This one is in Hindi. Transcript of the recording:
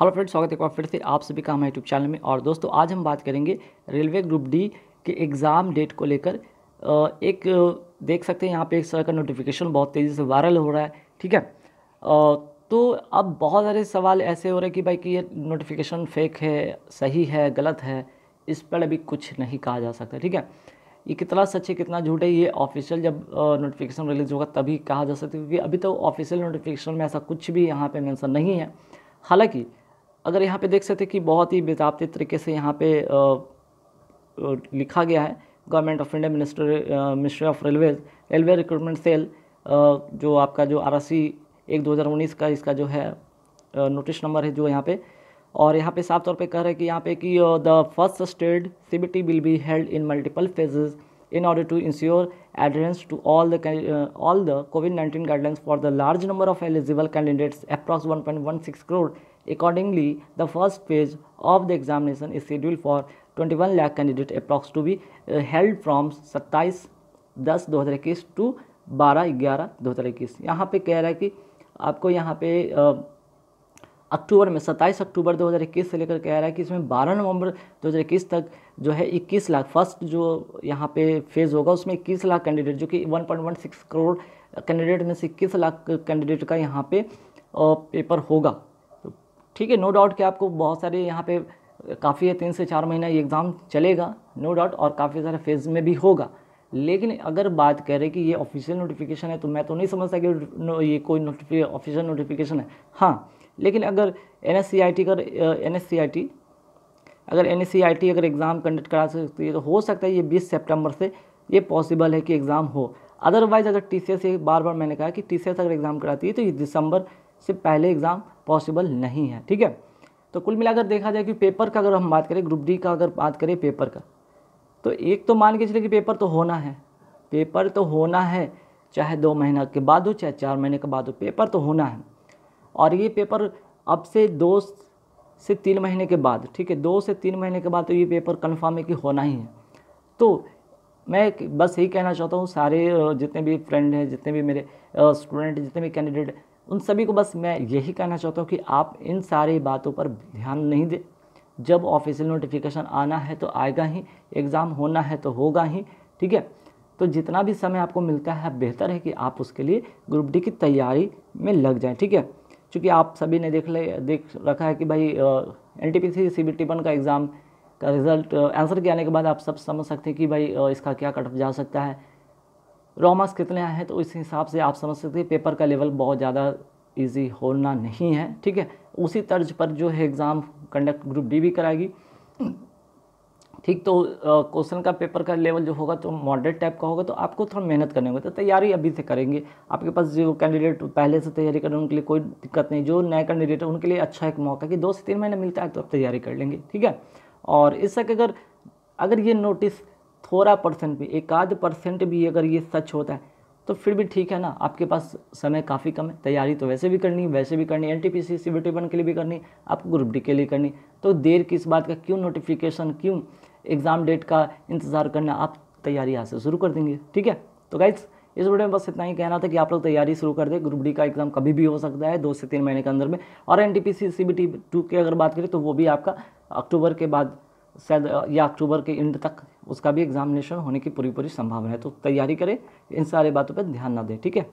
हेलो फ्रेंड स्वागत है एक बार फिर से आप सभी का हमारे यूट्यूब चैनल में और दोस्तों आज हम बात करेंगे रेलवे ग्रुप डी के एग्ज़ाम डेट को लेकर एक देख सकते हैं यहाँ पे एक सर का नोटिफिकेशन बहुत तेज़ी से वायरल हो रहा है ठीक है तो अब बहुत सारे सवाल ऐसे हो रहे हैं कि भाई कि ये नोटिफिकेशन फेक है सही है गलत है इस पर अभी कुछ नहीं कहा जा सकता ठीक है ये कितना सच है कितना झूठ है ये ऑफिशियल जब नोटिफिकेशन रिलीज़ होगा तभी कहा जा सकता है क्योंकि अभी तो ऑफिशियल नोटिफिकेशन में ऐसा कुछ भी यहाँ पे मेंशन नहीं है हालांकि अगर यहाँ पे देख सकते कि बहुत ही बेजाबते तरीके से यहाँ पे लिखा गया है government of India minister ministry of railways railway recruitment cell जो आपका जो आर एक दो का इसका जो है नोटिस नंबर है जो यहाँ पे और यहाँ पे साफ तौर पे कह रहे हैं कि यहाँ पे कि the first stage C B T will be held in multiple phases in order to ensure adherence to all the uh, all the COVID-19 guidelines for the large number of eligible candidates, approx 1.16 crore. Accordingly, the first phase of the examination is scheduled for 21 lakh candidate approx to be uh, held from 27 10 2021 to 12 11 2021 यहाँ पे कह रहा है कि आपको यहाँ पे uh, अक्टूबर में 27 अक्टूबर 2021 से लेकर कह रहा है कि इसमें 12 नवंबर 2021 तक जो है 21 लाख फर्स्ट जो यहाँ पे फेज़ होगा उसमें 21 लाख कैंडिडेट जो कि 1.16 करोड़ कैंडिडेट में से इक्कीस लाख कैंडिडेट का यहाँ पे पेपर होगा तो ठीक है नो डाउट कि आपको बहुत सारे यहाँ पे काफ़ी है तीन से चार महीना ये एग्ज़ाम चलेगा नो डाउट और काफ़ी सारे फेज़ में भी होगा लेकिन अगर बात करें कि ये ऑफिशियल नोटिफिकेशन है तो मैं तो नहीं समझता कि ये कोई ऑफिशियल नोटिफिकेशन है हाँ लेकिन अगर N S C I T अगर N S C I T अगर N S C I T अगर एग्ज़ाम कंडक्ट करा सकती है तो हो सकता है ये बीस सेप्टेम्बर से ये पॉसिबल है कि एग्ज़ाम हो अदरवाइज़ अगर टी सी एस बार बार मैंने कहा कि टी सी एस अगर एग्ज़ाम कराती है तो ये दिसंबर से पहले एग्ज़ाम पॉसिबल नहीं है ठीक है तो कुल मिलाकर देखा जाए कि पेपर का अगर हम बात करें ग्रुप डी का अगर बात करें पेपर का तो एक तो मान के चले कि पेपर तो होना है पेपर तो होना है चाहे दो महीना के बाद हो चाहे चार महीने के बाद हो पेपर तो होना है और ये पेपर अब से दो से तीन महीने के बाद ठीक है दो से तीन महीने के बाद तो ये पेपर कन्फर्म है कि होना ही है तो मैं बस यही कहना चाहता हूँ सारे जितने भी फ्रेंड हैं जितने भी मेरे स्टूडेंट जितने भी कैंडिडेट उन सभी को बस मैं यही कहना चाहता हूँ कि आप इन सारी बातों पर ध्यान नहीं दें जब ऑफिशियल नोटिफिकेशन आना है तो आएगा ही एग्ज़ाम होना है तो होगा ही ठीक है तो जितना भी समय आपको मिलता है बेहतर है कि आप उसके लिए ग्रुप डी की तैयारी में लग जाएँ ठीक है चूँकि आप सभी ने देख ले देख रखा है कि भाई N T P C C B का एग्ज़ाम का रिज़ल्ट आंसर के आने के बाद आप सब समझ सकते हैं कि भाई इसका क्या कट जा सकता है रॉ मार्क्स कितने आए हैं तो इस हिसाब से आप समझ सकते हैं पेपर का लेवल बहुत ज़्यादा ईजी होना नहीं है ठीक है उसी तर्ज पर जो है एग्ज़ाम कंडक्ट ग्रुप डी भी कराएगी ठीक तो क्वेश्चन का पेपर का लेवल जो होगा तो मॉडरेट टाइप का होगा तो आपको थोड़ा मेहनत करने होगा तो तैयारी अभी से करेंगे आपके पास जो कैंडिडेट पहले से तैयारी कर रहे हैं उनके लिए कोई दिक्कत नहीं जो नए कैंडिडेट है उनके लिए अच्छा एक मौका कि दो से तीन महीने मिलता है तो आप तैयारी कर लेंगे ठीक है और तक अगर अगर ये नोटिस थोड़ा परसेंट भी एक आध परसेंट भी अगर ये सच होता है तो फिर भी ठीक है ना आपके पास समय काफ़ी कम है तैयारी तो वैसे भी करनी है वैसे भी करनी N T P C C B के लिए भी करनी आपको ग्रुप डी के लिए करनी तो देर किस बात का क्यों नोटिफिकेशन क्यों एग्ज़ाम डेट का इंतज़ार करना आप तैयारी यहाँ से शुरू कर देंगे ठीक है तो गाइज़ इस वीडियो में बस इतना ही कहना था कि आप लोग तैयारी शुरू कर दें ग्रुप डी का एग्ज़ाम कभी भी हो सकता है दो से तीन महीने के अंदर में और N T P C C B T two की अगर बात करें तो वो भी आपका अक्टूबर के बाद शायद या अक्टूबर के एंड तक उसका भी एग्जामिनेशन होने की पूरी पूरी संभावना है तो तैयारी करें इन सारी बातों पर ध्यान ना दें ठीक है